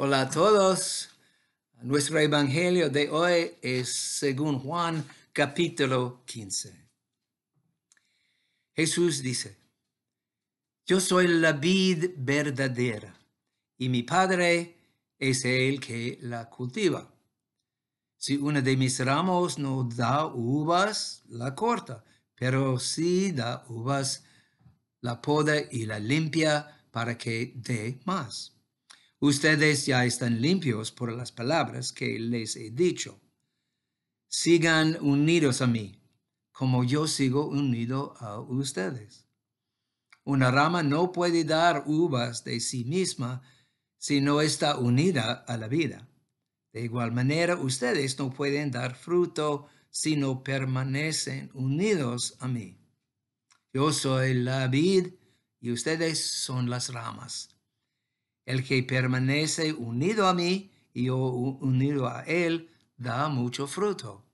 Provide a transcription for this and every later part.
Hola a todos. Nuestro Evangelio de hoy es según Juan capítulo 15. Jesús dice, Yo soy la vid verdadera y mi Padre es el que la cultiva. Si una de mis ramos no da uvas, la corta, pero si da uvas, la poda y la limpia para que dé más Ustedes ya están limpios por las palabras que les he dicho. Sigan unidos a mí, como yo sigo unido a ustedes. Una rama no puede dar uvas de sí misma si no está unida a la vida. De igual manera, ustedes no pueden dar fruto si no permanecen unidos a mí. Yo soy la vid y ustedes son las ramas. El que permanece unido a mí y yo unido a él da mucho fruto,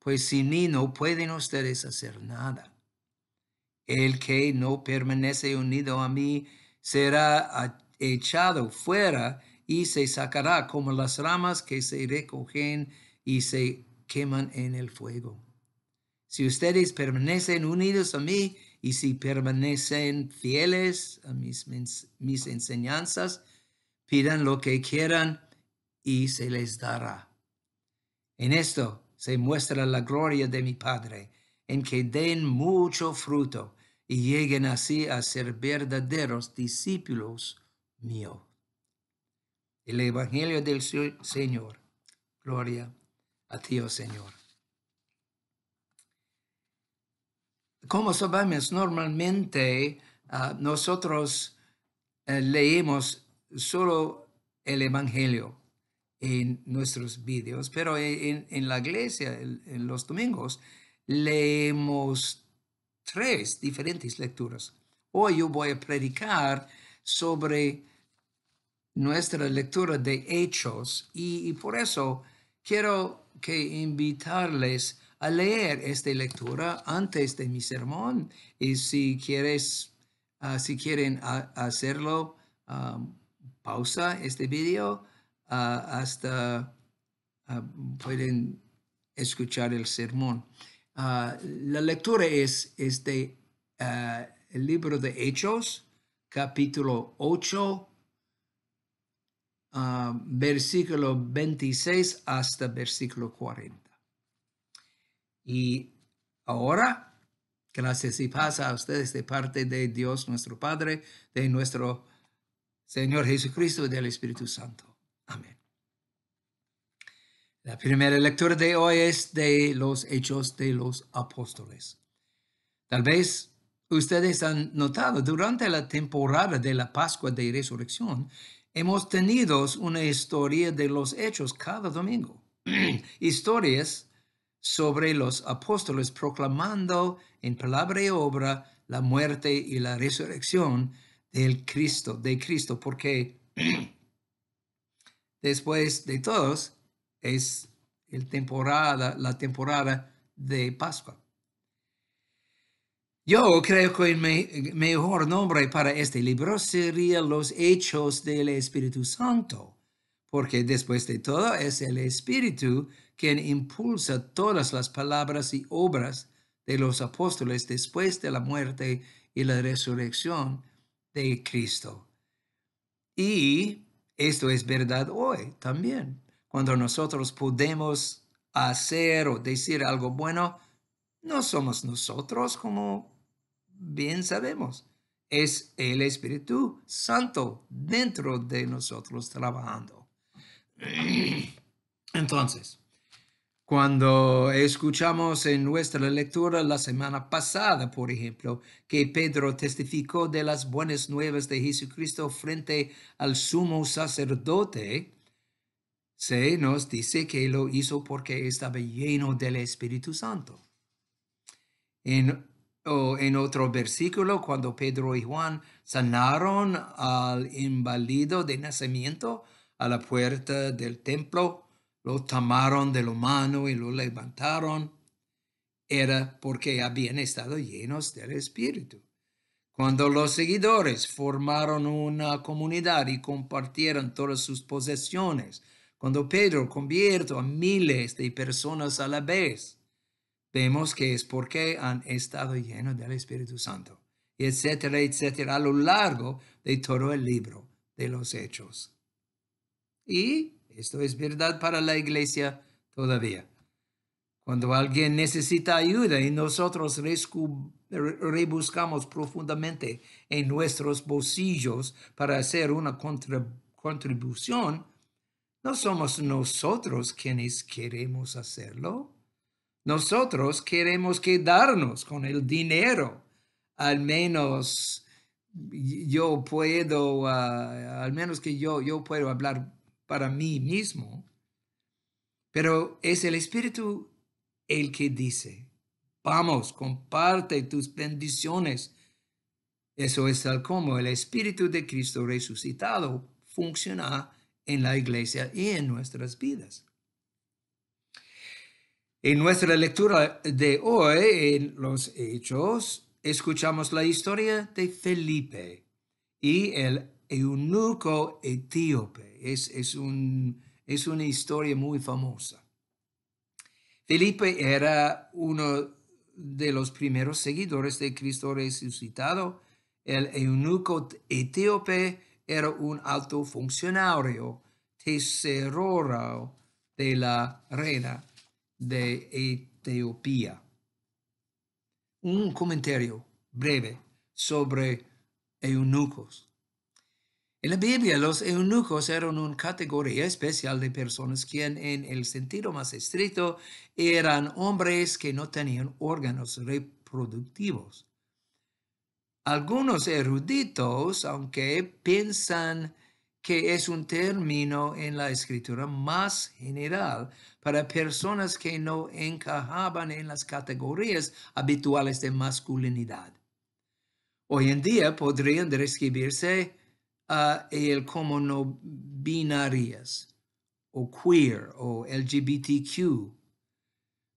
pues sin mí no pueden ustedes hacer nada. El que no permanece unido a mí será echado fuera y se sacará como las ramas que se recogen y se queman en el fuego. Si ustedes permanecen unidos a mí y si permanecen fieles a mis, enseñanzas, pidan lo que quieran y se les dará. En esto se muestra la gloria de mi Padre, en que den mucho fruto y lleguen así a ser verdaderos discípulos míos. El Evangelio del Señor. Gloria a ti, oh Señor. como sabemos, normalmente ah, nosotros eh, leemos solo el Evangelio en nuestros vídeos, pero e, en, la iglesia, en, los domingos, leemos tres diferentes lecturas. Hoy yo voy a predicar sobre nuestra lectura de hechos y, y por eso quiero que invitarles a leer esta lectura antes de mi sermón y si quieres, ah, si quieren hacerlo, ah, pausa este video ah, hasta pueden escuchar el sermón. la lectura es, este el libro de Hechos, capítulo 8, versículo 26 hasta versículo 40. Y ahora, gracias y paz a ustedes de parte de Dios nuestro Padre, de nuestro Señor Jesucristo y del Espíritu Santo. Amén. La primera lectura de hoy es de los Hechos de los Apóstoles. Tal vez ustedes han notado, durante la temporada de la Pascua de Resurrección, hemos tenido una historia de los hechos cada domingo. Historias sobre los apóstoles, proclamando en palabra y obra la muerte y la resurrección del Cristo, de Cristo, porque después de todos es temporada, la temporada de Pascua. Yo creo que el mejor nombre para este libro sería Los Hechos del Espíritu Santo, porque después de todo es el Espíritu quien impulsa todas las palabras y obras de los apóstoles después de la muerte y la resurrección de Cristo. Y esto es verdad hoy también. Cuando nosotros podemos hacer o decir algo bueno, no somos nosotros como bien sabemos. Es el Espíritu Santo dentro de nosotros trabajando. Entonces, cuando escuchamos en nuestra lectura la semana pasada, por ejemplo, que Pedro testificó de las buenas nuevas de Jesucristo frente al sumo sacerdote, se nos dice que lo hizo porque estaba lleno del Espíritu Santo. En, en otro versículo, cuando Pedro y Juan sanaron al invalido de nacimiento a la puerta del templo, lo tomaron de la mano y lo levantaron, era porque habían estado llenos del Espíritu. Cuando los seguidores formaron una comunidad y compartieron todas sus posesiones, cuando Pedro convierto a miles de personas a la vez, vemos que es porque han estado llenos del Espíritu Santo, etcétera, etcétera, a lo largo de todo el libro de los hechos. Y esto es verdad para la iglesia todavía. Cuando alguien necesita ayuda y nosotros rebuscamos profundamente en nuestros bolsillos para hacer una contribución, no somos nosotros quienes queremos hacerlo. Nosotros queremos quedarnos con el dinero. Al menos yo puedo, ah, al menos que yo, yo puedo hablar para mí mismo, pero es el Espíritu el que dice, vamos, comparte tus bendiciones. Eso es tal como el Espíritu de Cristo resucitado funciona en la iglesia y en nuestras vidas. En nuestra lectura de hoy, en los Hechos, escuchamos la historia de Felipe y el eunuco etíope. Es, es, una historia muy famosa. Felipe era uno de los primeros seguidores de Cristo resucitado. El eunuco etíope era un alto funcionario, tesorero de la reina de Etiopía. Un comentario breve sobre eunucos. En la Biblia, los eunucos eran una categoría especial de personas quien en el sentido más estricto eran hombres que no tenían órganos reproductivos. Algunos eruditos, aunque piensan que es un término en la escritura más general para personas que no encajaban en las categorías habituales de masculinidad. Hoy en día podrían describirse a el como no binarias o queer o LGBTQ.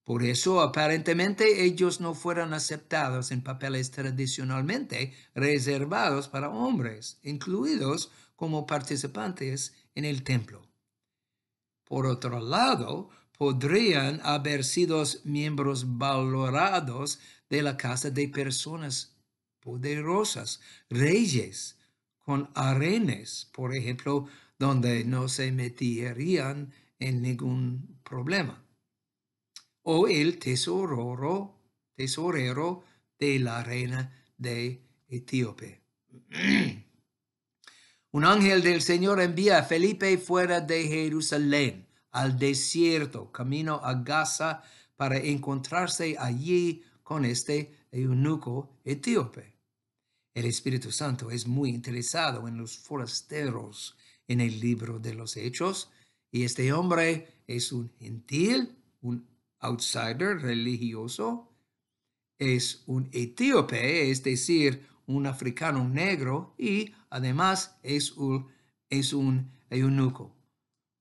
Por eso aparentemente ellos no fueron aceptados en papeles tradicionalmente reservados para hombres, incluidos como participantes en el templo. Por otro lado, podrían haber sido miembros valorados de la casa de personas poderosas, reyes, con arenes, por ejemplo, donde no se meterían en ningún problema. O el tesorero, tesorero de la reina de Etíope. Un ángel del Señor envía a Felipe fuera de Jerusalén, al desierto, camino a Gaza, para encontrarse allí con este eunuco etíope. El Espíritu Santo es muy interesado en los forasteros en el libro de los Hechos y este hombre es un gentil, un outsider religioso, es un etíope, es decir, un africano negro y además es un, es un eunuco,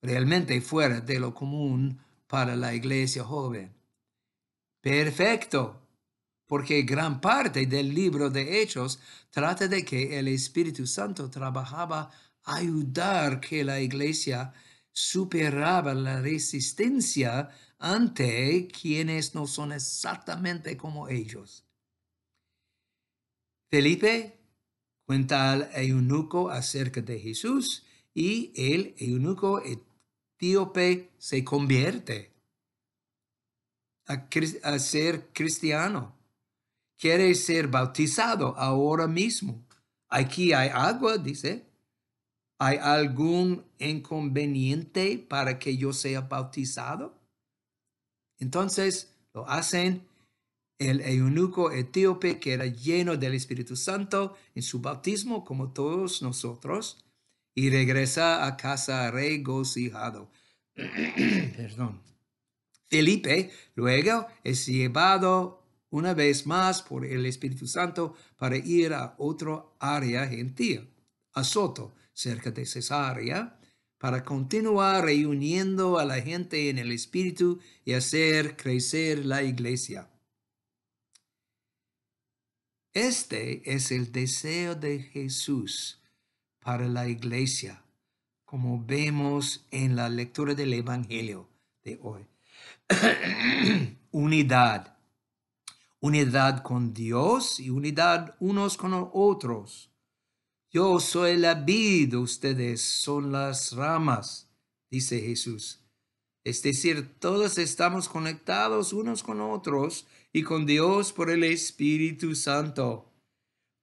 realmente fuera de lo común para la iglesia joven. Perfecto, porque gran parte del libro de Hechos trata de que el Espíritu Santo trabajaba ayudar que la iglesia superaba la resistencia ante quienes no son exactamente como ellos. Felipe cuenta al eunuco acerca de Jesús y el eunuco etíope se convierte a, ser cristiano. Quiere ser bautizado ahora mismo. Aquí hay agua, dice. ¿Hay algún inconveniente para que yo sea bautizado? Entonces lo hacen. El eunuco etíope que era lleno del Espíritu Santo en su bautismo, como todos nosotros, y regresa a casa regocijado. Perdón. Felipe luego es llevado una vez más por el Espíritu Santo para ir a otro área gentil, a Soto, cerca de Cesarea, para continuar reuniendo a la gente en el Espíritu y hacer crecer la iglesia. Este es el deseo de Jesús para la iglesia, como vemos en la lectura del Evangelio de hoy. Unidad unidad con Dios y unidad unos con otros. Yo soy la vid, ustedes son las ramas, dice Jesús. Es decir, todos estamos conectados unos con otros y con Dios por el Espíritu Santo.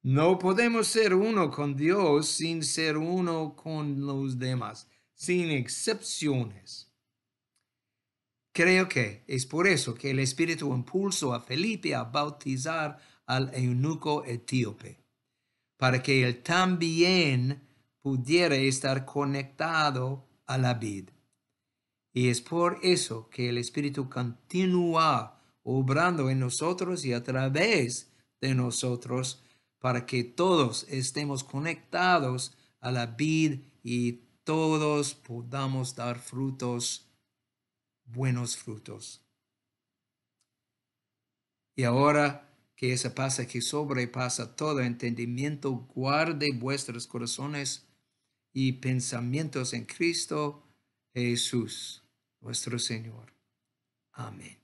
No podemos ser uno con Dios sin ser uno con los demás, sin excepciones. Creo que es por eso que el Espíritu impulsó a Felipe a bautizar al eunuco etíope, para que él también pudiera estar conectado a la vid. Y es por eso que el Espíritu continúa obrando en nosotros y a través de nosotros para que todos estemos conectados a la vid y todos podamos dar frutos buenos frutos. Y ahora que esa paz que sobrepasa todo entendimiento, guarde vuestros corazones y pensamientos en Cristo Jesús, nuestro Señor. Amén.